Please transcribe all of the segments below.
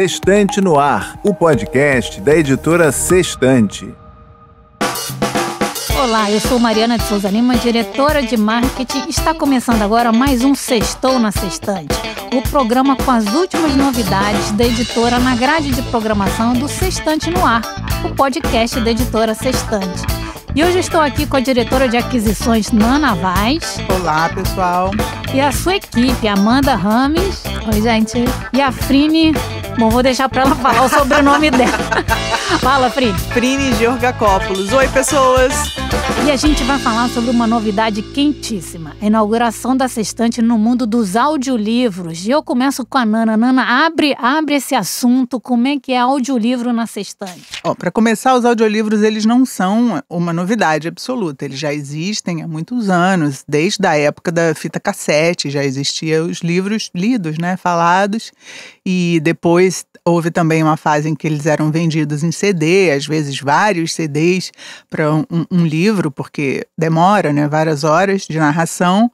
Sextante no Ar, o podcast da editora Sextante. Olá, eu sou Mariana de Souza Lima, diretora de marketing. Está começando agora mais um Sextou na Sextante, o programa com as últimas novidades da editora na grade de programação do Sextante no Ar, o podcast da editora Sextante. E hoje estou aqui com a diretora de aquisições Nana Vaz. Olá, pessoal. E a sua equipe, Amanda Rames. Oi, gente. E a Frine Bom, vou deixar para ela falar o sobrenome dela. Fala, Pri. Prine Georgacópolis. Oi, pessoas. E a gente vai falar sobre uma novidade quentíssima. A inauguração da sextante no mundo dos audiolivros. E eu começo com a Nana. Nana, abre, abre esse assunto. Como é que é audiolivro na sextante? Ó, para começar, os audiolivros, eles não são uma novidade absoluta. Eles já existem há muitos anos. Desde a época da fita cassete já existiam os livros lidos, né, falados. E depois depois houve também uma fase em que eles eram vendidos em CD, às vezes vários CDs para um, um livro, porque demora, né? Várias horas de narração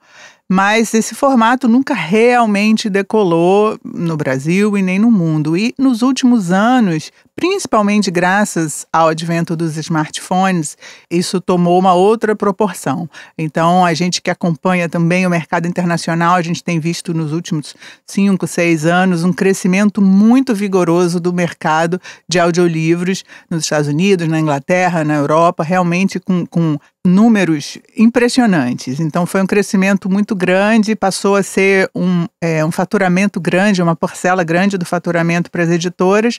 mas esse formato nunca realmente decolou no Brasil e nem no mundo. E nos últimos anos, principalmente graças ao advento dos smartphones, isso tomou uma outra proporção. Então, a gente que acompanha também o mercado internacional, a gente tem visto nos últimos cinco, seis anos um crescimento muito vigoroso do mercado de audiolivros nos Estados Unidos, na Inglaterra, na Europa, realmente com, com números impressionantes. Então, foi um crescimento muito grande, passou a ser um, é, um faturamento grande, uma parcela grande do faturamento para as editoras.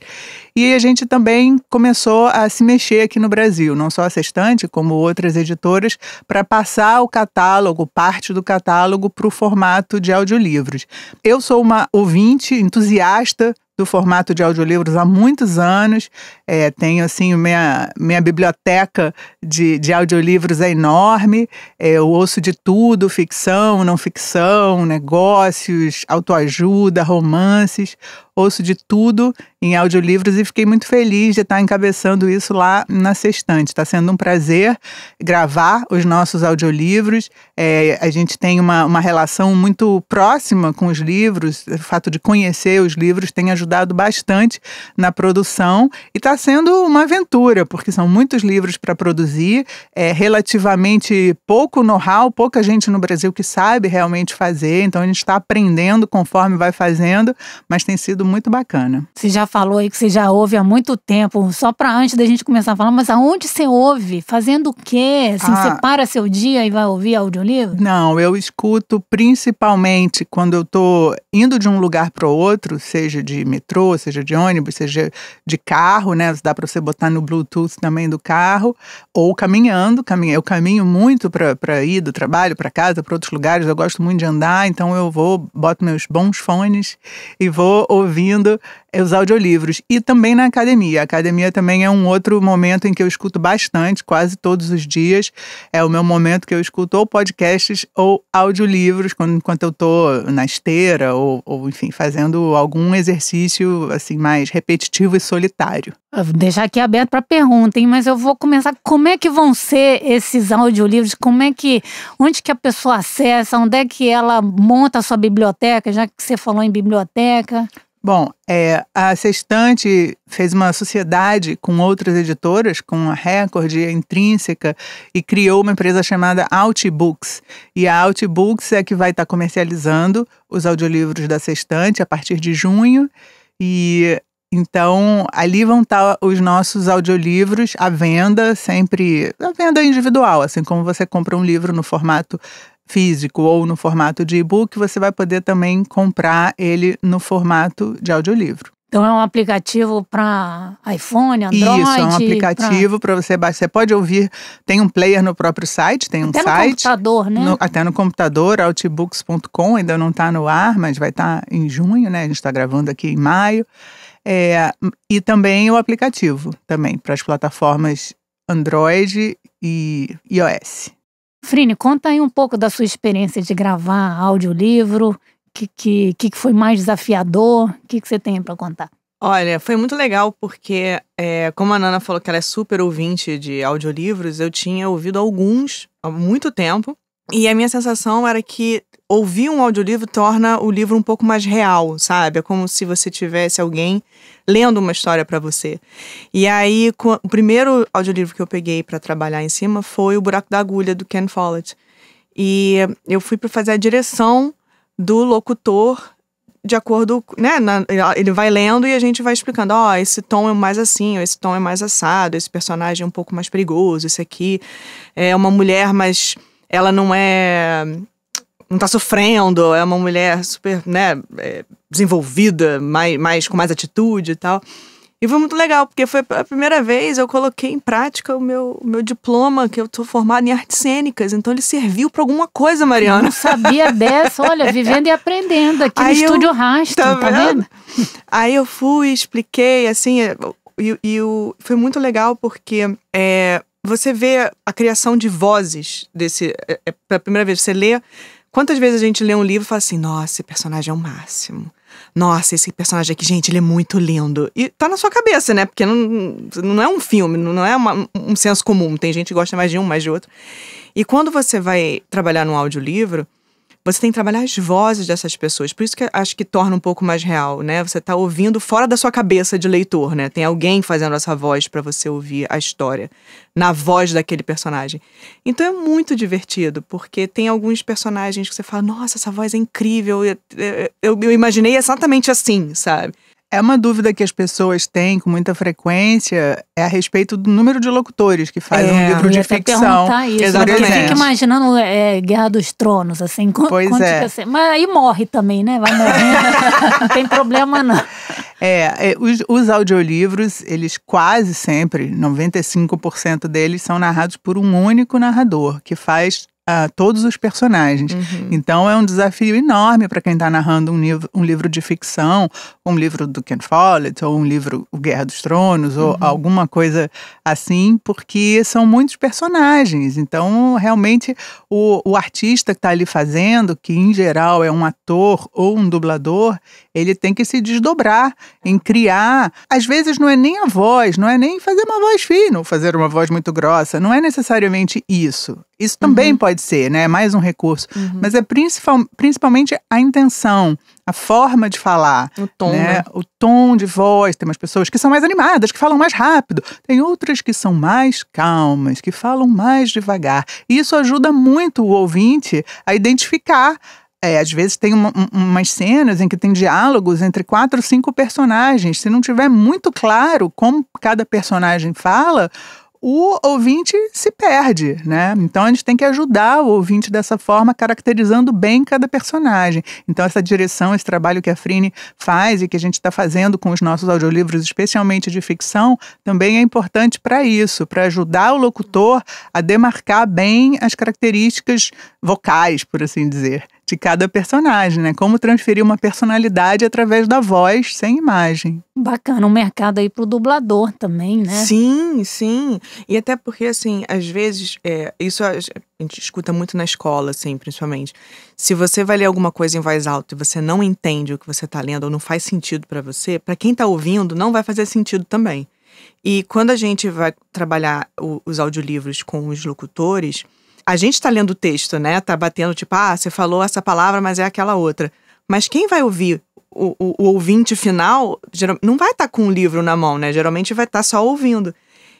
E a gente também começou a se mexer aqui no Brasil, não só a Sextante, como outras editoras, para passar o catálogo, parte do catálogo, para o formato de audiolivros. Eu sou uma ouvinte entusiasta do formato de audiolivros há muitos anos. É, tenho, assim, minha, minha biblioteca de, de audiolivros é enorme. É, eu ouço de tudo: ficção, não ficção, negócios, autoajuda, romances. Ouço de tudo em audiolivros e fiquei muito feliz de estar encabeçando isso lá na Sextante. Está sendo um prazer gravar os nossos audiolivros. É, a gente tem uma, uma relação muito próxima com os livros. O fato de conhecer os livros tem ajudado ajudado bastante na produção e está sendo uma aventura, porque são muitos livros para produzir, é relativamente pouco know-how, pouca gente no Brasil que sabe realmente fazer, então a gente está aprendendo conforme vai fazendo, mas tem sido muito bacana. Você já falou aí que você já ouve há muito tempo, só para antes da gente começar a falar, mas aonde você ouve? Fazendo o quê? Assim, ah, você para seu dia e vai ouvir audiolivro? Não, eu escuto principalmente quando eu estou indo de um lugar para outro, seja de metrô, seja de ônibus, seja de carro, né? Dá para você botar no Bluetooth também do carro, ou caminhando. Caminho, eu caminho muito para ir do trabalho, para casa, para outros lugares. Eu gosto muito de andar, então eu vou, boto meus bons fones e vou ouvindo os audiolivros. E também na academia. A academia também é um outro momento em que eu escuto bastante, quase todos os dias. É o meu momento que eu escuto ou podcasts ou audiolivros, quando, enquanto eu estou na esteira ou, ou, enfim, fazendo algum exercício exercício assim mais repetitivo e solitário. vou deixar aqui aberto para pergunta, hein? mas eu vou começar. Como é que vão ser esses audiolivros? Como é que. Onde que a pessoa acessa? Onde é que ela monta a sua biblioteca? Já que você falou em biblioteca. Bom, é, a Sextante fez uma sociedade com outras editoras, com a Record e a Intrínseca, e criou uma empresa chamada Outbooks. E a Outbooks é que vai estar comercializando os audiolivros da Sextante a partir de junho. E então, ali vão estar tá os nossos audiolivros à venda, sempre à venda individual, assim como você compra um livro no formato físico ou no formato de e-book, você vai poder também comprar ele no formato de audiolivro. Então é um aplicativo para iPhone, Android. Isso, é um aplicativo para você baixar. Você pode ouvir, tem um player no próprio site, tem um até site. Até no computador, né? No, até no computador, outbooks.com, ainda não está no ar, mas vai estar tá em junho, né? A gente está gravando aqui em maio. É, e também o aplicativo, também, para as plataformas Android e iOS. Frine, conta aí um pouco da sua experiência de gravar audiolivro que, que, que foi mais desafiador? O que, que você tem para contar? Olha, foi muito legal porque, é, como a Nana falou que ela é super ouvinte de audiolivros, eu tinha ouvido alguns há muito tempo. E a minha sensação era que ouvir um audiolivro torna o livro um pouco mais real, sabe? É como se você tivesse alguém lendo uma história para você. E aí, o primeiro audiolivro que eu peguei para trabalhar em cima foi O Buraco da Agulha, do Ken Follett. E eu fui para fazer a direção do locutor de acordo, né? Na, ele vai lendo e a gente vai explicando, ó, oh, esse tom é mais assim, esse tom é mais assado, esse personagem é um pouco mais perigoso, esse aqui é uma mulher, mas ela não é não tá sofrendo, é uma mulher super, né, é, desenvolvida, mais, mais com mais atitude e tal. E foi muito legal, porque foi a primeira vez eu coloquei em prática o meu, meu diploma, que eu tô formada em artes cênicas. Então ele serviu para alguma coisa, Mariana. Eu não sabia dessa. Olha, vivendo e aprendendo aqui Aí no eu, Estúdio Rastro, tá, tá vendo? Aí eu fui, expliquei, assim, é, e, e o, foi muito legal porque é, você vê a criação de vozes desse. É, é, pela primeira vez, você lê Quantas vezes a gente lê um livro e fala assim, nossa, esse personagem é o máximo nossa, esse personagem aqui, gente, ele é muito lindo. E tá na sua cabeça, né? Porque não, não é um filme, não é uma, um senso comum. Tem gente que gosta mais de um, mais de outro. E quando você vai trabalhar num audiolivro, você tem que trabalhar as vozes dessas pessoas. Por isso que acho que torna um pouco mais real, né? Você está ouvindo fora da sua cabeça de leitor, né? Tem alguém fazendo essa voz para você ouvir a história na voz daquele personagem. Então é muito divertido, porque tem alguns personagens que você fala: "Nossa, essa voz é incrível, eu, eu, eu imaginei exatamente assim", sabe? É uma dúvida que as pessoas têm com muita frequência é a respeito do número de locutores que fazem é, um livro de ficção. Isso, né? Exatamente. Eu fico imaginando é, é, Guerra dos Tronos, assim, quanto, pois é. Assim. Mas aí morre também, né? Vai morrendo. não tem problema, não. É, é, os, os audiolivros, eles quase sempre, 95% deles, são narrados por um único narrador, que faz a todos os personagens. Uhum. Então é um desafio enorme para quem está narrando um livro, um livro de ficção, um livro do Ken Follett, ou um livro O Guerra dos Tronos, uhum. ou alguma coisa assim, porque são muitos personagens. Então, realmente, o, o artista que está ali fazendo, que em geral é um ator ou um dublador, ele tem que se desdobrar em criar. Às vezes não é nem a voz, não é nem fazer uma voz fina ou fazer uma voz muito grossa, não é necessariamente isso. Isso também uhum. pode ser, né? É mais um recurso. Uhum. Mas é principal, principalmente a intenção, a forma de falar. O tom. Né? Né? O tom de voz. Tem umas pessoas que são mais animadas, que falam mais rápido. Tem outras que são mais calmas, que falam mais devagar. E isso ajuda muito o ouvinte a identificar é, às vezes tem uma, umas cenas em que tem diálogos entre quatro ou cinco personagens. Se não tiver muito claro como cada personagem fala, o ouvinte se perde, né? Então a gente tem que ajudar o ouvinte dessa forma, caracterizando bem cada personagem. Então essa direção, esse trabalho que a Frine faz e que a gente está fazendo com os nossos audiolivros, especialmente de ficção, também é importante para isso, para ajudar o locutor a demarcar bem as características vocais, por assim dizer de cada personagem, né? Como transferir uma personalidade através da voz sem imagem. Bacana, um mercado aí pro dublador também, né? Sim, sim. E até porque, assim, às vezes, é, isso a gente escuta muito na escola, assim, principalmente. Se você vai ler alguma coisa em voz alta e você não entende o que você tá lendo ou não faz sentido para você, para quem tá ouvindo, não vai fazer sentido também. E quando a gente vai trabalhar o, os audiolivros com os locutores, a gente está lendo o texto, né? Tá batendo tipo, ah, você falou essa palavra, mas é aquela outra. Mas quem vai ouvir o, o, o ouvinte final geral, não vai estar tá com um livro na mão, né? Geralmente vai estar tá só ouvindo.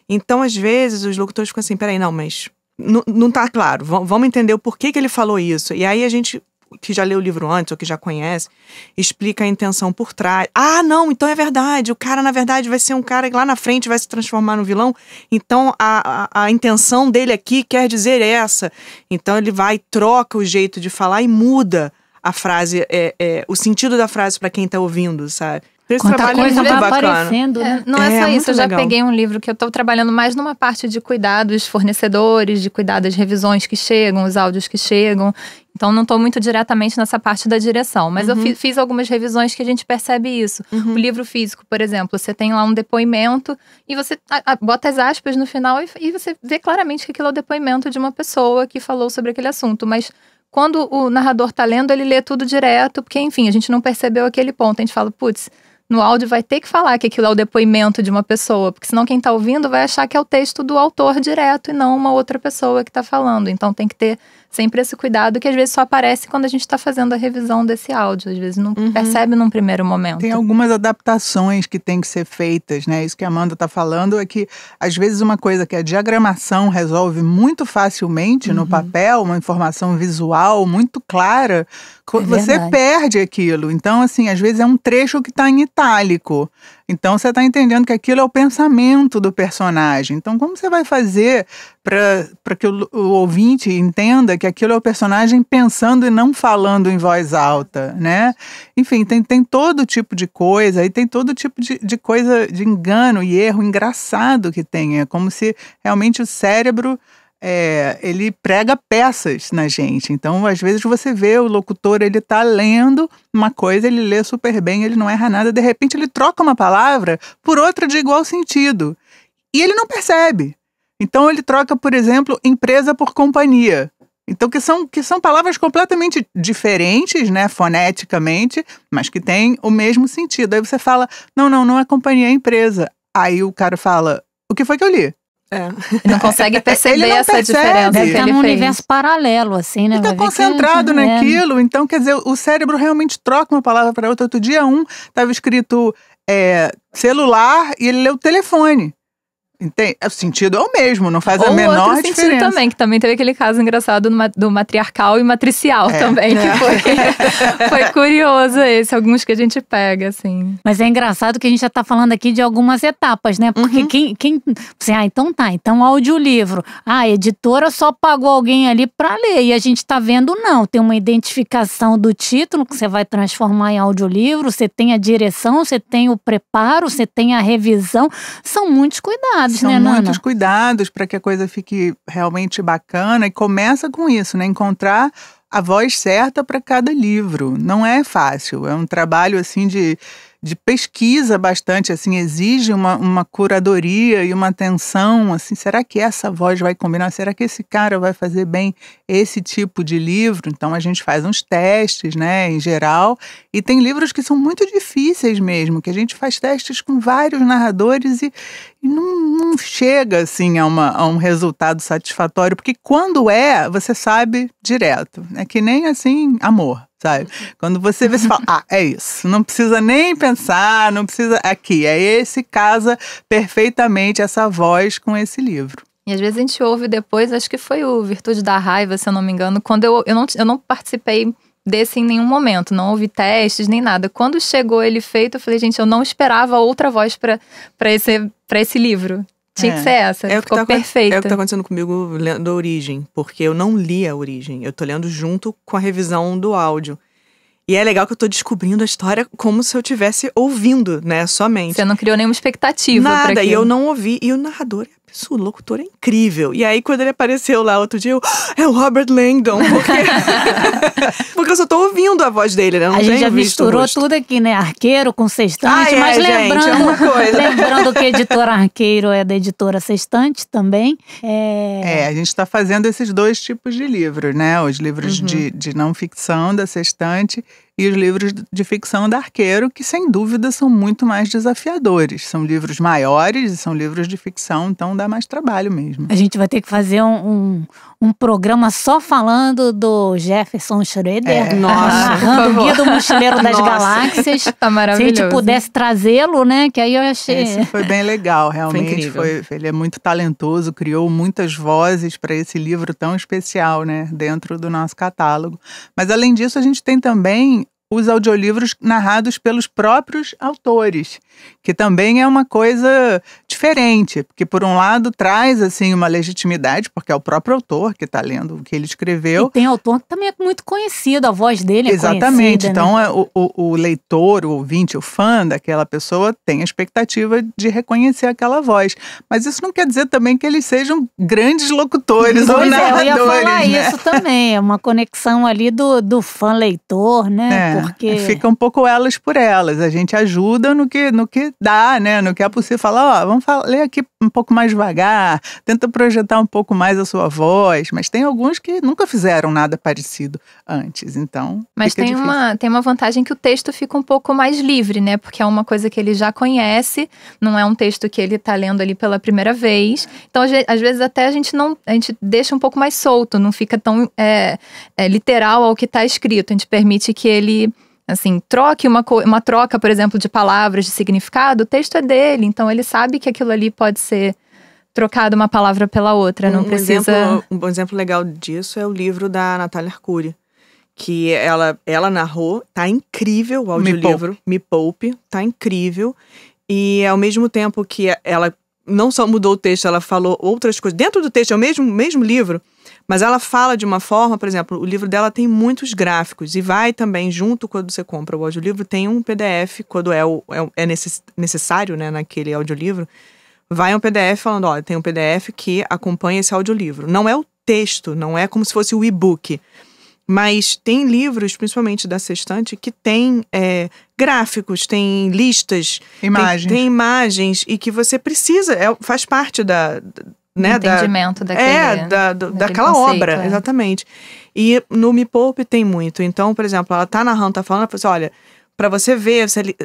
Então, às vezes, os locutores ficam assim: peraí, não, mas não, não tá claro, vamos entender o porquê que ele falou isso. E aí a gente que já leu o livro antes ou que já conhece, explica a intenção por trás. Ah, não, então é verdade. O cara, na verdade, vai ser um cara que lá na frente vai se transformar no vilão. Então a, a, a intenção dele aqui quer dizer essa. Então ele vai, troca o jeito de falar e muda a frase, é, é o sentido da frase para quem está ouvindo, sabe? Esse Quanta é coisa vai aparecendo. Né? É, não é, é só é isso, eu já legal. peguei um livro que eu estou trabalhando mais numa parte de cuidados fornecedores, de cuidados revisões que chegam, os áudios que chegam. Então não estou muito diretamente nessa parte da direção, mas uhum. eu fiz, fiz, algumas revisões que a gente percebe isso. Uhum. O livro físico, por exemplo, você tem lá um depoimento e você bota as aspas no final e, e você vê claramente que aquilo é o depoimento de uma pessoa que falou sobre aquele assunto, mas quando o narrador está lendo, ele lê tudo direto, porque enfim, a gente não percebeu aquele ponto. A gente fala, putz, no áudio vai ter que falar que aquilo é o depoimento de uma pessoa, porque senão quem está ouvindo vai achar que é o texto do autor direto e não uma outra pessoa que está falando. Então tem que ter sempre esse cuidado que às vezes só aparece quando a gente está fazendo a revisão desse áudio, às vezes não uhum. percebe num primeiro momento. Tem algumas adaptações que têm que ser feitas, né? Isso que a Amanda está falando é que às vezes uma coisa que a diagramação resolve muito facilmente uhum. no papel, uma informação visual muito clara, é você verdade. perde aquilo. Então, assim, às vezes é um trecho que está em itálico. Então você está entendendo que aquilo é o pensamento do personagem. Então, como você vai fazer para que o, o, ouvinte entenda que aquilo é o personagem pensando e não falando em voz alta, né? Enfim, tem, tem todo tipo de coisa e tem todo tipo de, de coisa de engano e erro engraçado que tem. É como se realmente o cérebro é, ele prega peças na gente. Então, às vezes você vê o locutor, ele tá lendo uma coisa, ele lê super bem, ele não erra nada, de repente ele troca uma palavra por outra de igual sentido. E ele não percebe. Então ele troca, por exemplo, empresa por companhia. Então, que são, que são palavras completamente diferentes, né, foneticamente, mas que têm o mesmo sentido. Aí você fala, não, não, não é companhia, é empresa. Aí o cara fala, o que foi que eu li? É. Não consegue perceber ele não essa percebe. diferença. É um tá num universo paralelo, assim, né? Ele está concentrado é. naquilo. Então, quer dizer, o cérebro realmente troca uma palavra para outra. Outro dia, um estava escrito é, celular e ele leu telefone. Entende? É, o sentido é o mesmo, não faz Ou a menor outro diferença. sentido também, que também teve aquele caso engraçado do matriarcal e matricial é. também, que é. foi, foi curioso esse, alguns que a gente pega, assim. Mas é engraçado que a gente já está falando aqui de algumas etapas, né? Porque uhum. quem, quem. Assim, ah, então tá, então audiolivro. Ah, a editora só pagou alguém ali para ler. E a gente está vendo, não. Tem uma identificação do título que você vai transformar em audiolivro, você tem a direção, você tem o preparo, você tem a revisão. São muitos cuidados cuidados, São né, muitos Nana? cuidados para que a coisa fique realmente bacana. E começa com isso, né? Encontrar a voz certa para cada livro. Não é fácil. É um trabalho assim de de pesquisa bastante, assim, exige uma, uma curadoria e uma atenção, assim, será que essa voz vai combinar? Será que esse cara vai fazer bem esse tipo de livro? Então a gente faz uns testes, né, em geral, e tem livros que são muito difíceis mesmo, que a gente faz testes com vários narradores e, e não, não chega, assim, a, uma, a um resultado satisfatório, porque quando é, você sabe direto, é que nem, assim, amor sabe? Quando você vê, você fala, ah, é isso. Não precisa nem pensar, não precisa. Aqui, é esse casa perfeitamente essa voz com esse livro. E às vezes a gente ouve depois, acho que foi o Virtude da Raiva, se eu não me engano, quando eu, eu, não, eu não participei desse em nenhum momento, não houve testes nem nada. Quando chegou ele feito, eu falei, gente, eu não esperava outra voz para esse, esse livro. Tinha é. que ser essa. É Ficou perfeita. Tá é o que tá acontecendo comigo lendo a origem, porque eu não li a origem. Eu tô lendo junto com a revisão do áudio. E é legal que eu tô descobrindo a história como se eu tivesse ouvindo, né, somente. Você não criou nenhuma expectativa Nada, e eu não ouvi. E o narrador é isso, o locutor é incrível. E aí, quando ele apareceu lá outro dia, eu, ah, é o Robert Langdon. Porque, porque eu só tô ouvindo a voz dele, né? Não a gente já misturou tudo aqui, né? Arqueiro com sextante, ah, é, mas é, lembrando. Gente, é uma coisa. lembrando que editor Arqueiro é da editora Sextante também. É, é a gente está fazendo esses dois tipos de livros, né? Os livros uhum. de, de não ficção da Sextante e os livros de ficção da Arqueiro, que sem dúvida são muito mais desafiadores. São livros maiores e são livros de ficção, então dá mais trabalho mesmo. A gente vai ter que fazer um, um, um programa só falando do Jefferson Schroeder, é. Nossa, narrando o Guia do Mochileiro das Nossa. Galáxias. Tá maravilhoso. Se a gente pudesse trazê-lo, né? Que aí eu achei. Esse foi bem legal, realmente. Foi, foi ele é muito talentoso, criou muitas vozes para esse livro tão especial, né? Dentro do nosso catálogo. Mas além disso, a gente tem também os audiolivros narrados pelos próprios autores, que também é uma coisa diferente, porque por um lado traz assim uma legitimidade, porque é o próprio autor que está lendo o que ele escreveu. E tem autor que também é muito conhecido, a voz dele é Exatamente. Então né? É, o, o, o leitor, o ouvinte, o fã daquela pessoa tem a expectativa de reconhecer aquela voz. Mas isso não quer dizer também que eles sejam grandes locutores pois ou é, narradores. eu ia falar né? isso também, é uma conexão ali do, do fã leitor, né? É porque... É, fica um pouco elas por elas. A gente ajuda no que, no que dá, né? No que é possível. Fala, ó, vamos falar, ler aqui um pouco mais devagar, tenta projetar um pouco mais a sua voz. Mas tem alguns que nunca fizeram nada parecido antes, então. Mas tem, uma, tem uma vantagem que o texto fica um pouco mais livre, né? Porque é uma coisa que ele já conhece, não é um texto que ele tá lendo ali pela primeira vez. Então, às vezes, até a gente não. A gente deixa um pouco mais solto, não fica tão é, é, literal ao que está escrito. A gente permite que ele Assim, troque uma, uma troca, por exemplo, de palavras de significado, o texto é dele, então ele sabe que aquilo ali pode ser trocado uma palavra pela outra, um, não precisa. Um exemplo, um exemplo legal disso é o livro da Natália Arcuri, que ela, ela narrou, tá incrível o audiolivro, Me Me Poupe, tá incrível. E ao mesmo tempo que ela não só mudou o texto, ela falou outras coisas. Dentro do texto, é o mesmo, mesmo livro, mas ela fala de uma forma, por exemplo, o livro dela tem muitos gráficos e vai também junto quando você compra o audiolivro, tem um PDF, quando é, o, é, é necessário né, naquele audiolivro, vai um PDF falando, olha, tem um PDF que acompanha esse audiolivro. Não é o texto, não é como se fosse o e-book. Mas tem livros, principalmente da Sextante, que tem é, gráficos, tem listas, imagens. Tem, tem, imagens e que você precisa, é, faz parte da, né, entendimento da, daquele, é, da, do, daquela conceito, obra, é. exatamente. E no Me Poupe tem muito. Então, por exemplo, ela tá narrando, tá falando, ela fala assim, olha, para você ver, você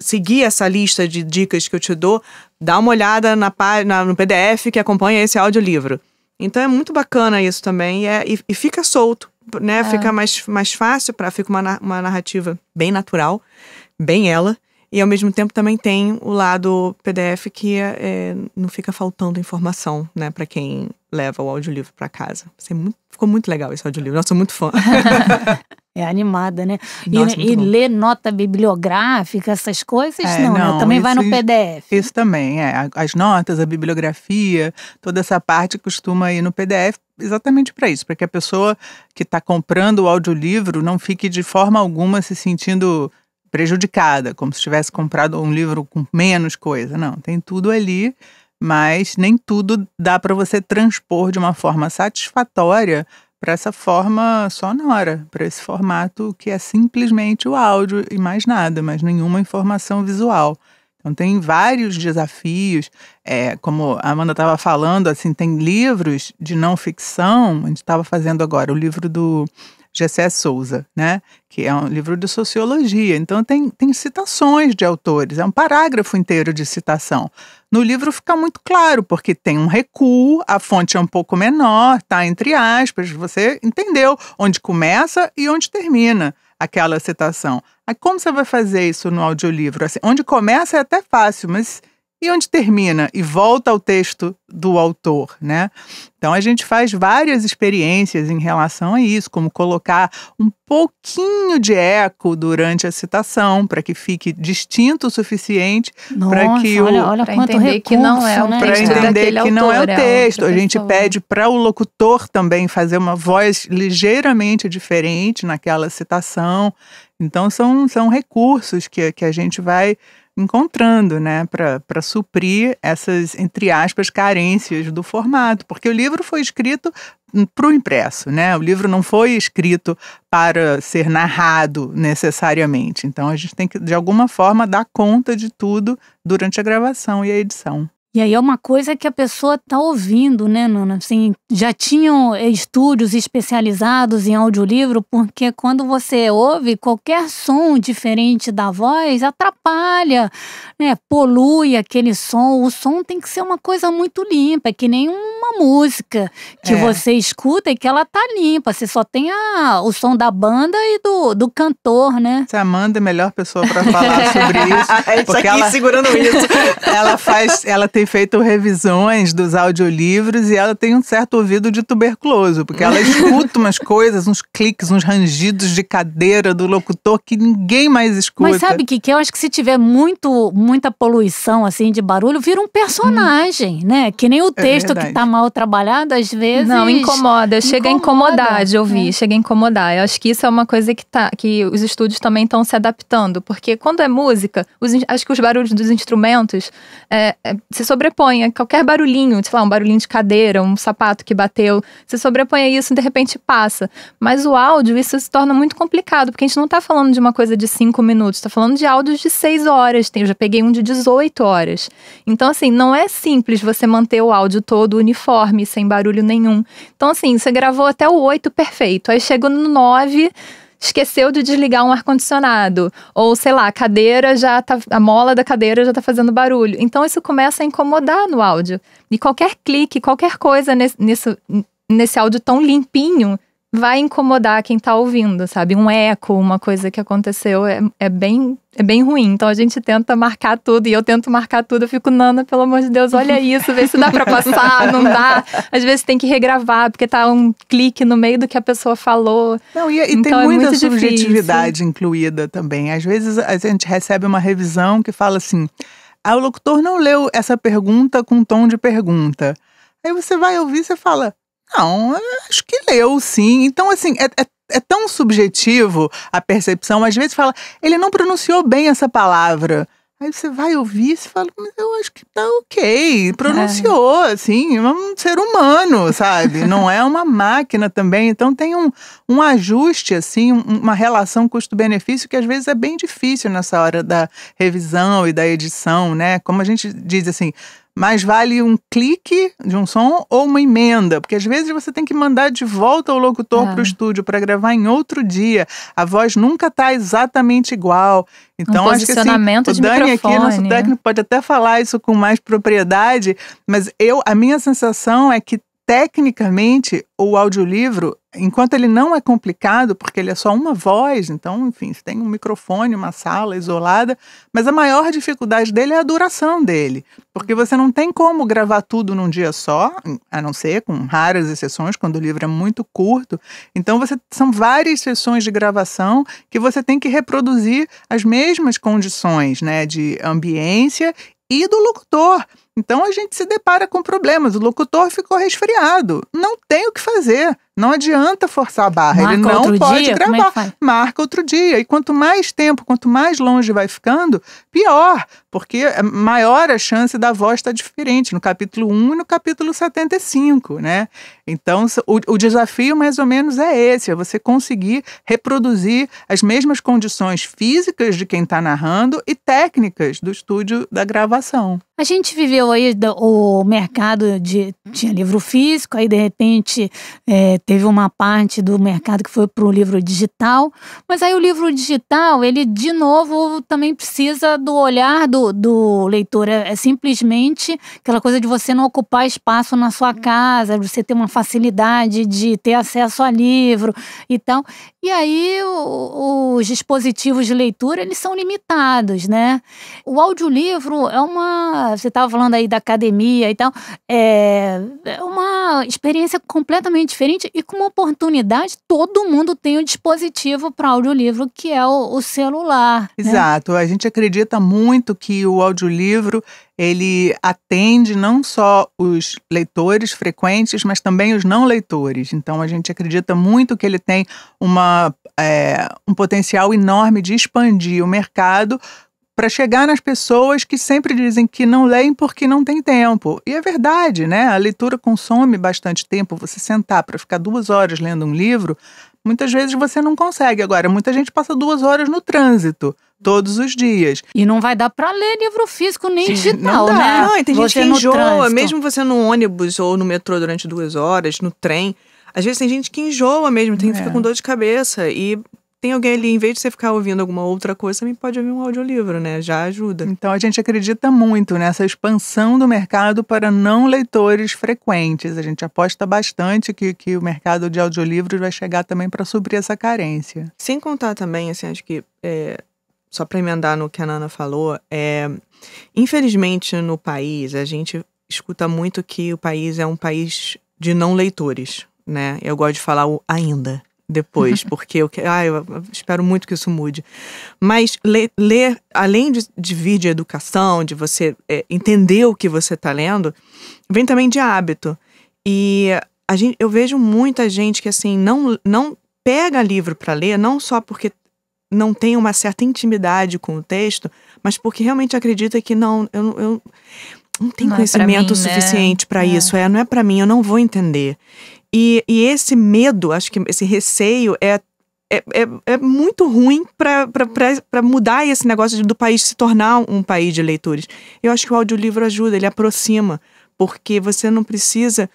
seguir essa lista de dicas que eu te dou, dá uma olhada na página, no PDF que acompanha esse audiolivro. Então é muito bacana isso também, e, é, e, e fica solto, né? É. Fica mais, mais fácil para fica uma, uma narrativa bem natural, bem ela. E ao mesmo tempo também tem o lado PDF que é, não fica faltando informação, né, para quem leva o audiolivro para casa. É muito, ficou muito legal esse audiolivro. Nossa, sou muito fã. É animada, né? Nossa, e, e ler nota bibliográfica, essas coisas, é, não, né? não né? Também isso, vai no PDF. Isso também, é. As notas, a bibliografia, toda essa parte costuma ir no PDF exatamente para isso, para que a pessoa que está comprando o audiolivro não fique de forma alguma se sentindo prejudicada, como se tivesse comprado um livro com menos coisa. Não, tem tudo ali, mas nem tudo dá para você transpor de uma forma satisfatória para essa forma sonora, para esse formato que é simplesmente o áudio e mais nada, mas nenhuma informação visual. Então tem vários desafios, é, como a Amanda estava falando, assim tem livros de não ficção. A gente estava fazendo agora o livro do Gessé Souza, né? que é um livro de sociologia. Então tem, tem citações de autores, é um parágrafo inteiro de citação. No livro fica muito claro, porque tem um recuo, a fonte é um pouco menor, tá entre aspas, você entendeu onde começa e onde termina aquela citação. Aí como você vai fazer isso no audiolivro? Assim, onde começa é até fácil, mas e onde termina e volta ao texto do autor, né? Então a gente faz várias experiências em relação a isso, como colocar um pouquinho de eco durante a citação para que fique distinto o suficiente para que o olha, olha entender recurso, que não é o né? para entender que não é o né, é é texto. É a gente pede para o locutor também fazer uma voz ligeiramente diferente naquela citação. Então são são recursos que que a gente vai encontrando, né, para suprir essas, entre aspas, carências do formato, porque o livro foi escrito para o impresso, né? O livro não foi escrito para ser narrado necessariamente. Então a gente tem que, de alguma forma, dar conta de tudo durante a gravação e a edição. E aí é uma coisa que a pessoa está ouvindo, né, Nuna? Assim, já tinham estúdios especializados em audiolivro, porque quando você ouve qualquer som diferente da voz, atrapalha, né? Polui aquele som. O som tem que ser uma coisa muito limpa, é que nem uma música que é. você escuta e que ela tá limpa. Você só tem a, o som da banda e do, do cantor, né? Se Amanda é a melhor pessoa para falar sobre isso. Tá porque ela segurando isso. Ela faz, ela tem tem feito revisões dos audiolivros e ela tem um certo ouvido de tuberculoso, porque ela escuta umas coisas, uns cliques, uns rangidos de cadeira do locutor que ninguém mais escuta. Mas sabe o que, que eu acho que se tiver muito, muita poluição assim de barulho, vira um personagem, hum. né? Que nem o é texto é que tá mal trabalhado às vezes. Não, incomoda, chega incomoda. a incomodar de né? ouvir, é. chega a incomodar. Eu acho que isso é uma coisa que tá que os estúdios também estão se adaptando, porque quando é música, os, acho que os barulhos dos instrumentos é, é se sobreponha qualquer barulhinho, sei lá, um barulhinho de cadeira, um sapato que bateu, você sobreponha isso e de repente passa. Mas o áudio, isso se torna muito complicado, porque a gente não está falando de uma coisa de cinco minutos, está falando de áudios de seis horas. Eu já peguei um de 18 horas. Então, assim, não é simples você manter o áudio todo uniforme, sem barulho nenhum. Então, assim, você gravou até o oito perfeito, aí chega no nove esqueceu de desligar um ar-condicionado. Ou, sei lá, a cadeira já tá. A mola da cadeira já tá fazendo barulho. Então isso começa a incomodar no áudio. E qualquer clique, qualquer coisa nesse, nesse, nesse áudio tão limpinho vai incomodar quem tá ouvindo, sabe? Um eco, uma coisa que aconteceu é, é bem é bem ruim. Então a gente tenta marcar tudo e eu tento marcar tudo. Eu fico, Nana, pelo amor de Deus, olha isso, vê se dá pra passar, não dá. Às vezes tem que regravar, porque tá um clique no meio do que a pessoa falou. Não, e, e então, tem é muita subjetividade difícil. incluída também. Às vezes a gente recebe uma revisão que fala assim: ah, o locutor não leu essa pergunta com tom de pergunta. Aí você vai ouvir e fala. Não, acho que leu, sim. Então, assim, é, é, é, tão subjetivo a percepção. Às vezes fala, ele não pronunciou bem essa palavra. Aí você vai ouvir e fala, mas eu acho que tá ok. Pronunciou, é. assim, é um ser humano, sabe? não é uma máquina também. Então tem um, um ajuste, assim, uma relação custo-benefício que às vezes é bem difícil nessa hora da revisão e da edição, né? Como a gente diz assim mais vale um clique de um som ou uma emenda, porque às vezes você tem que mandar de volta o locutor é. para o estúdio para gravar em outro dia. A voz nunca está exatamente igual. Então um acho que assim, o Dani aqui, nosso técnico, pode até falar isso com mais propriedade, mas eu a minha sensação é que tecnicamente, o audiolivro, enquanto ele não é complicado, porque ele é só uma voz, então, enfim, você tem um microfone, uma sala isolada, mas a maior dificuldade dele é a duração dele, porque você não tem como gravar tudo num dia só, a não ser com raras exceções, quando o livro é muito curto. Então, você são várias sessões de gravação que você tem que reproduzir as mesmas condições, né, de ambiência e do locutor. Então a gente se depara com problemas. O locutor ficou resfriado, não tem o que fazer. Não adianta forçar a barra, Marca ele não pode dia? É gravar. É Marca outro dia. E quanto mais tempo, quanto mais longe vai ficando, pior, porque é maior a chance da voz estar tá diferente no capítulo 1 e no capítulo 75, né? Então, o, o desafio mais ou menos é esse, é você conseguir reproduzir as mesmas condições físicas de quem está narrando e técnicas do estúdio da gravação. A gente viveu aí o mercado de tinha livro físico, aí de repente é, teve uma parte do mercado que foi para o livro digital, mas aí o livro digital, ele de novo também precisa do olhar do, do leitor. É, é, simplesmente aquela coisa de você não ocupar espaço na sua casa, você ter uma facilidade de ter acesso a livro e tal. E aí o, os dispositivos de leitura, eles são limitados, né? O audiolivro é uma. Você estava falando aí da academia e tal, é, é uma experiência completamente diferente e como oportunidade, todo mundo tem o um dispositivo para audiolivro, que é o, o celular. Né? Exato. Né? A gente acredita muito que o audiolivro ele atende não só os leitores frequentes, mas também os não leitores. Então a gente acredita muito que ele tem uma, é, um potencial enorme de expandir o mercado para chegar nas pessoas que sempre dizem que não leem porque não tem tempo. E é verdade, né? A leitura consome bastante tempo. Você sentar para ficar duas horas lendo um livro, muitas vezes você não consegue. Agora, muita gente passa duas horas no trânsito todos os dias. E não vai dar para ler livro físico nem digital, não dá. né? Não, e tem gente que enjoa, mesmo você no ônibus ou no metrô durante duas horas, no trem. Às vezes tem gente que enjoa mesmo, tem que ficar é. com dor de cabeça. E tem alguém ali, em vez de você ficar ouvindo alguma outra coisa, também pode ouvir um audiolivro, né? Já ajuda. Então a gente acredita muito nessa expansão do mercado para não leitores frequentes. A gente aposta bastante que, que o mercado de audiolivros vai chegar também para suprir essa carência. Sem contar também, assim, acho que é, só para emendar no que a Nana falou, é, infelizmente no país a gente escuta muito que o país é um país de não leitores, né? Eu gosto de falar o ainda depois, porque eu, ah, eu espero muito que isso mude. Mas ler, ler além de, de vir de educação, de você é, entender o que você está lendo, vem também de hábito. E a gente, eu vejo muita gente que assim não, não pega livro para ler, não só porque não tem uma certa intimidade com o texto, mas porque realmente acredita que não, eu, eu não tem é conhecimento mim, né? suficiente né? para é. isso, é, não é para mim, eu não vou entender. E, e esse medo, acho que esse receio é é, é, é, muito ruim para mudar esse negócio do país se tornar um país de leitores. Eu acho que o audiolivro ajuda, ele aproxima, porque você não precisa.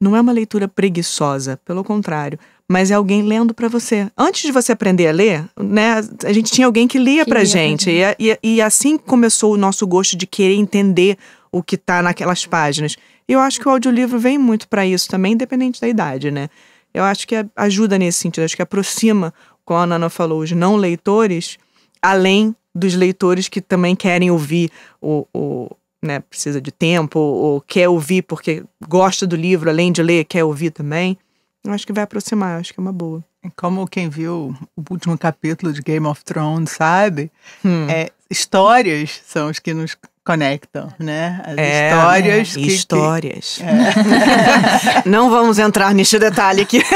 Não é uma leitura preguiçosa, pelo contrário, mas é alguém lendo para você. Antes de você aprender a ler, né, a gente tinha alguém que lia para gente. E, e, e assim começou o nosso gosto de querer entender o que está naquelas páginas. E eu acho que o audiolivro vem muito para isso também, independente da idade, né? Eu acho que ajuda nesse sentido, acho que aproxima, como a Nana falou, os não leitores, além dos leitores que também querem ouvir o, o né, precisa de tempo ou quer ouvir porque gosta do livro, além de ler, quer ouvir também. Eu acho que vai aproximar, acho que é uma boa. É como quem viu o último capítulo de Game of Thrones, sabe? Hum. É, histórias são as que nos conectam, é. né? As é, histórias. É. Que, histórias. Que... Não vamos entrar neste detalhe aqui.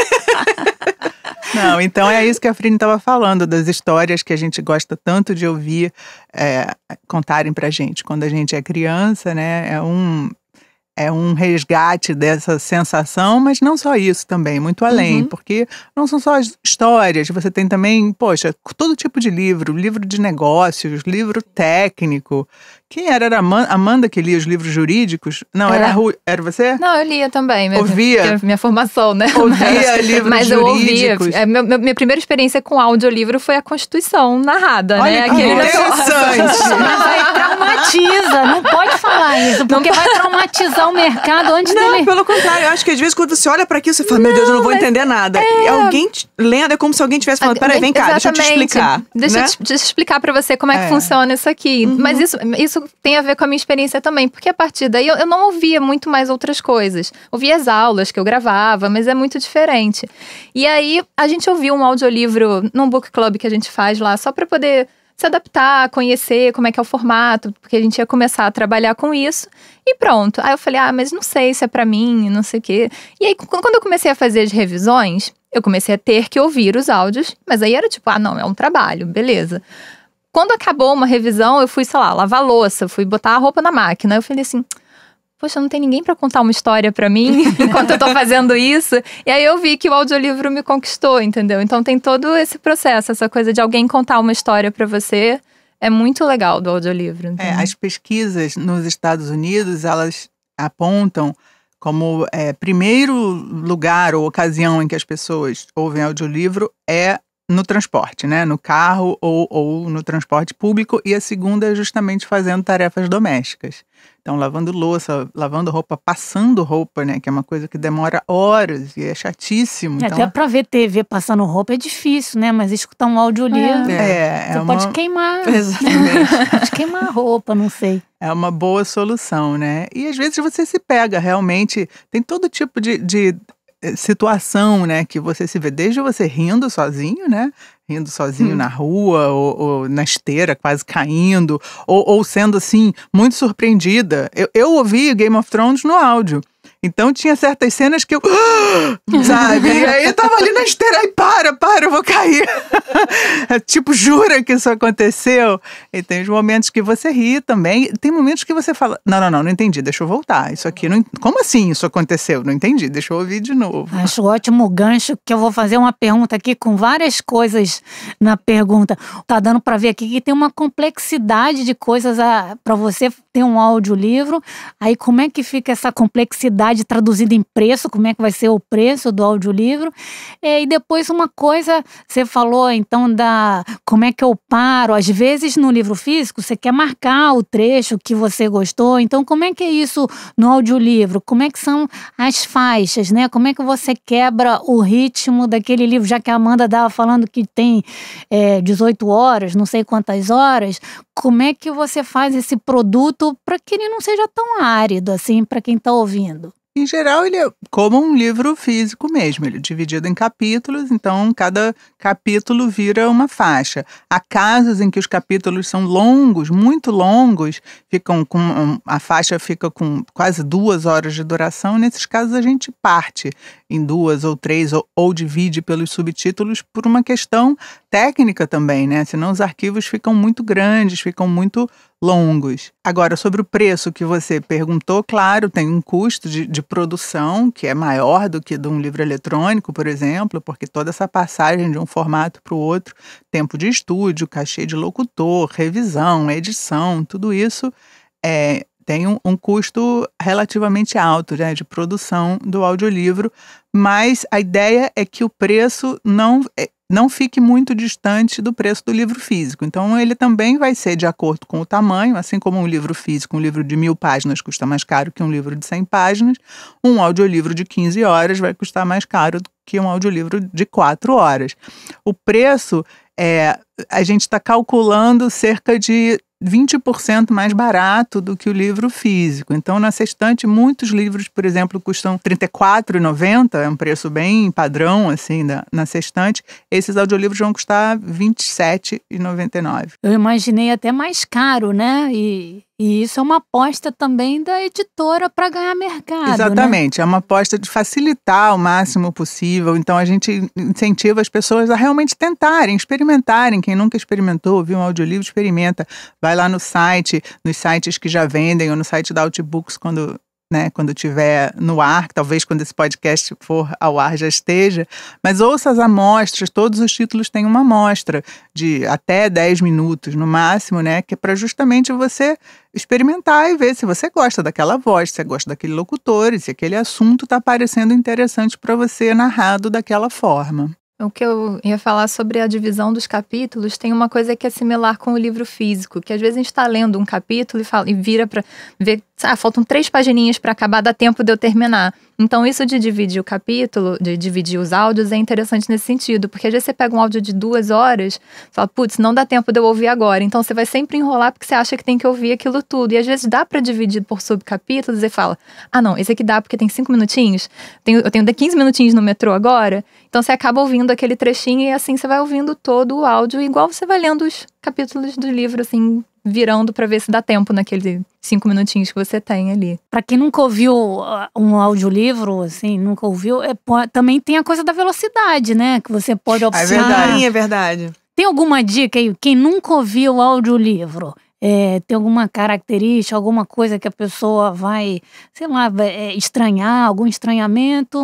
Não, então é isso que a Frine estava falando, das histórias que a gente gosta tanto de ouvir é, contarem para gente. Quando a gente é criança, né? É um, é um resgate dessa sensação, mas não só isso também, muito além, uhum. porque não são só as histórias, você tem também, poxa, todo tipo de livro, livro de negócios, livro técnico, quem era? Era Amanda, Amanda que lia os livros jurídicos? Não, era, a é. Ru, era você? Não, eu lia também. Minha, ouvia? É minha, formação, né? Ouvia mas, livros mas jurídicos. Mas eu ouvia. É, meu, minha primeira experiência com audiolivro foi a Constituição narrada, Olha né? Que interessante! mas aí traumatiza, não pode falar isso, porque não... vai traumatizar o mercado antes não, dele... Não, pelo contrário, eu acho que às vezes quando você olha para aquilo, você fala, não, meu Deus, eu não vou entender nada. É... E alguém te... lendo é como se alguém estivesse falando, peraí, vem cá, Exatamente. deixa eu te explicar. Deixa, né? eu te, deixa eu explicar para você como é, é que funciona isso aqui. Uhum. Mas isso, isso tem a ver com a minha experiência também, porque a partir daí eu, eu não ouvia muito mais outras coisas. Ouvia as aulas que eu gravava, mas é muito diferente. E aí a gente ouviu um audiolivro num book club que a gente faz lá, só para poder se adaptar, conhecer como é que é o formato, porque a gente ia começar a trabalhar com isso e pronto. Aí eu falei, ah, mas não sei se é para mim, não sei o quê. E aí, quando eu comecei a fazer as revisões, eu comecei a ter que ouvir os áudios, mas aí era tipo, ah, não, é um trabalho, beleza. Quando acabou uma revisão, eu fui, sei lá, lavar louça, fui botar a roupa na máquina. Eu falei assim: poxa, não tem ninguém para contar uma história para mim enquanto eu tô fazendo isso. E aí eu vi que o audiolivro me conquistou, entendeu? Então tem todo esse processo, essa coisa de alguém contar uma história para você. É muito legal do audiolivro. É, as pesquisas nos Estados Unidos, elas apontam como é, primeiro lugar ou ocasião em que as pessoas ouvem audiolivro é no transporte, né? No carro ou, ou no transporte público. E a segunda é justamente fazendo tarefas domésticas. Então, lavando louça, lavando roupa, passando roupa, né? Que é uma coisa que demora horas e é chatíssimo. É, então... Até para ver TV passando roupa é difícil, né? Mas escutar um audiolivro. É, é, você é pode queimar. Exatamente. pode queimar a roupa, não sei. É uma boa solução, né? E às vezes você se pega realmente. Tem todo tipo de, de eh, situação, né, que você se vê desde você rindo sozinho, né, rindo sozinho hum. na rua ou, ou, na esteira, quase caindo, ou, ou sendo assim muito surpreendida. Eu, eu ouvi Game of Thrones no áudio. Então tinha certas cenas que eu. Sabe? E aí eu tava ali na esteira, e para, para, eu vou cair. É tipo, jura que isso aconteceu. E tem os momentos que você ri também. Tem momentos que você fala: não, não, não, não entendi, deixa eu voltar. Isso aqui, não, como assim isso aconteceu? Não entendi, deixa eu ouvir de novo. Acho ótimo o gancho que eu vou fazer uma pergunta aqui com várias coisas na pergunta. Tá dando para ver aqui que tem uma complexidade de coisas para você ter um audiolivro. Aí como é que fica essa complexidade? qualidade traduzida em preço, como é que vai ser o preço do audiolivro. É, e depois uma coisa, você falou então da como é que eu paro. Às vezes no livro físico você quer marcar o trecho que você gostou. Então como é que é isso no audiolivro? Como é que são as faixas, né? Como é que você quebra o ritmo daquele livro? Já que a Amanda estava falando que tem é, 18 horas, não sei quantas horas. Como é que você faz esse produto para que ele não seja tão árido assim para quem está ouvindo? Em geral, ele é como um livro físico mesmo, ele é dividido em capítulos, então cada capítulo vira uma faixa. Há casos em que os capítulos são longos, muito longos, ficam com a faixa fica com quase duas horas de duração. Nesses casos, a gente parte em duas ou três ou, ou divide pelos subtítulos por uma questão técnica também, né? Senão os arquivos ficam muito grandes, ficam muito longos. Agora, sobre o preço que você perguntou, claro, tem um custo de, de, produção que é maior do que de um livro eletrônico, por exemplo, porque toda essa passagem de um formato para o outro, tempo de estúdio, cachê de locutor, revisão, edição, tudo isso é, tem um, um, custo relativamente alto né, de produção do audiolivro, mas a ideia é que o preço não. É, não fique muito distante do preço do livro físico. Então, ele também vai ser de acordo com o tamanho, assim como um livro físico, um livro de mil páginas custa mais caro que um livro de cem páginas, um audiolivro de 15 horas vai custar mais caro que um audiolivro de 4 horas. O preço, é, a gente está calculando cerca de 20% mais barato do que o livro físico. Então, na sextante, muitos livros, por exemplo, custam R$ 34,90, é um preço bem padrão, assim, na, na sextante. Esses audiolivros vão custar R$ 27,99. Eu imaginei até mais caro, né? E e isso é uma aposta também da editora para ganhar mercado. Né? Exatamente, né? é uma aposta de facilitar o máximo possível. Então a gente incentiva as pessoas a realmente tentarem, experimentarem. Quem nunca experimentou, ouviu um audiolivro, experimenta. Vai lá no site, nos sites que já vendem, ou no site da Outbooks, quando né, quando tiver no ar, talvez quando esse podcast for ao ar já esteja, mas ouça as amostras, todos os títulos têm uma amostra de até 10 minutos no máximo, né, que é para justamente você experimentar e ver se você gosta daquela voz, se você gosta daquele locutor, se aquele assunto está parecendo interessante para você narrado daquela forma. O que eu ia falar sobre a divisão dos capítulos tem uma coisa que é similar com o livro físico, que às vezes a gente está lendo um capítulo e, fala, e vira para ver, ah, faltam três pagininhas para acabar, dá tempo de eu terminar. Então, isso de dividir o capítulo, de dividir os áudios, é interessante nesse sentido, porque às vezes você pega um áudio de duas horas, fala, putz, não dá tempo de eu ouvir agora. Então, você vai sempre enrolar porque você acha que tem que ouvir aquilo tudo. E às vezes dá para dividir por subcapítulos e fala, ah, não, esse aqui dá porque tem cinco minutinhos, eu tenho 15 minutinhos no metrô agora. Então, você acaba ouvindo aquele trechinho e assim você vai ouvindo todo o áudio, igual você vai lendo os capítulos do livro, assim, virando para ver se dá tempo naqueles cinco minutinhos que você tem ali. Para quem nunca ouviu ah, um audiolivro, assim, nunca ouviu, é, também tem a coisa da velocidade, né? Que você pode observar. É verdade, é verdade. Tem alguma dica aí? Quem nunca ouviu o audiolivro, é, tem alguma característica, alguma coisa que a pessoa vai, sei lá, é, estranhar, algum estranhamento?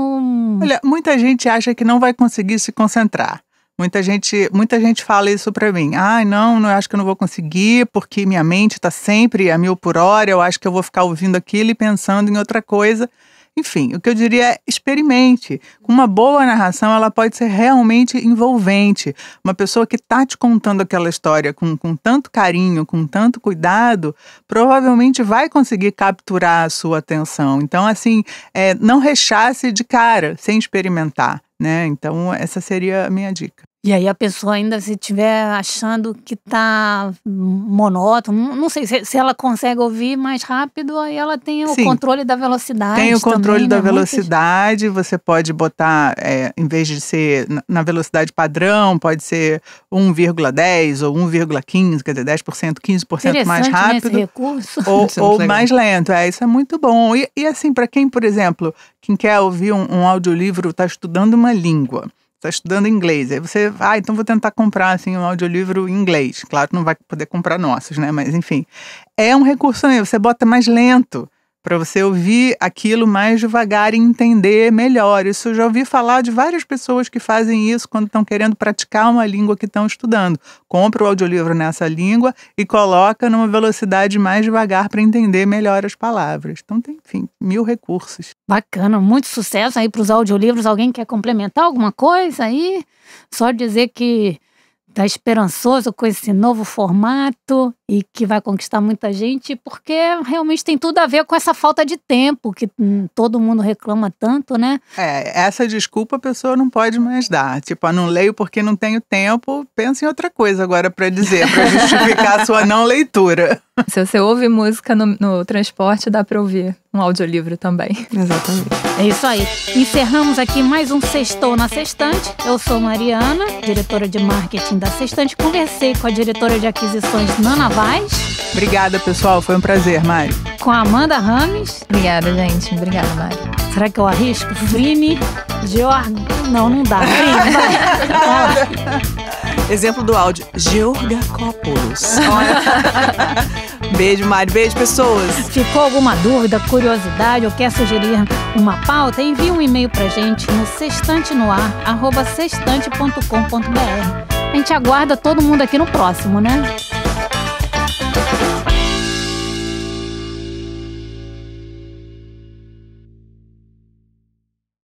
Olha, muita gente acha que não vai conseguir se concentrar. Muita gente, muita gente fala isso para mim. Ai, ah, não, não acho que eu não vou conseguir, porque minha mente está sempre a mil por hora, eu acho que eu vou ficar ouvindo aquilo e pensando em outra coisa. Enfim, o que eu diria é experimente. Com uma boa narração, ela pode ser realmente envolvente. Uma pessoa que está te contando aquela história com, com tanto carinho, com tanto cuidado, provavelmente vai conseguir capturar a sua atenção. Então, assim, é, não rechace de cara, sem experimentar. Né? Então, essa seria a minha dica. E aí a pessoa ainda se estiver achando que tá monótono, não sei se, se, ela consegue ouvir mais rápido, aí ela tem o Sim, controle da velocidade. Tem o controle também, né? da né? velocidade, você pode botar, é, em vez de ser na velocidade padrão, pode ser 1,10 ou 1,15, quer dizer, 10%, 15% mais né, rápido. Né, recurso. Ou, é ou mais lento. É, isso é muito bom. E, e assim, para quem, por exemplo, quem quer ouvir um, um audiolivro, está estudando uma língua está estudando inglês. Aí você, ah, então vou tentar comprar assim, um audiolivro em inglês. Claro que não vai poder comprar nossos, né? Mas enfim, é um recurso aí, você bota mais lento para você ouvir aquilo mais devagar e entender melhor. Isso eu já ouvi falar de várias pessoas que fazem isso quando estão querendo praticar uma língua que estão estudando. Compra o audiolivro nessa língua e coloca numa velocidade mais devagar para entender melhor as palavras. Então tem, enfim, mil recursos. Bacana, muito sucesso aí para os audiolivros. Alguém quer complementar alguma coisa aí? Só dizer que está esperançoso com esse novo formato e que vai conquistar muita gente, porque realmente tem tudo a ver com essa falta de tempo que hum, todo mundo reclama tanto, né? É, essa desculpa a pessoa não pode mais dar. Tipo, ah, não leio porque não tenho tempo, pensa em outra coisa agora para dizer, para justificar a sua não leitura. Se você ouve música no, no transporte, dá para ouvir um audiolivro também. Exatamente. É isso aí. Encerramos aqui mais um Sextou na Sextante. Eu sou Mariana, diretora de marketing da Sextante. Conversei com a diretora de aquisições Nana Obrigada, pessoal. Foi um prazer, Mari. Com a Amanda Rames. Obrigada, gente. Obrigada, Mari. Será que eu arrisco? Vini, Georg... Não, não dá. Vini, vai. Exemplo do áudio. Georga Coppolos. Beijo, Mari. Beijo, pessoas. Ficou alguma dúvida, curiosidade ou quer sugerir uma pauta? Envie um e-mail pra gente no sextantenoar.sextante.com.br. A gente aguarda todo mundo aqui no próximo, né?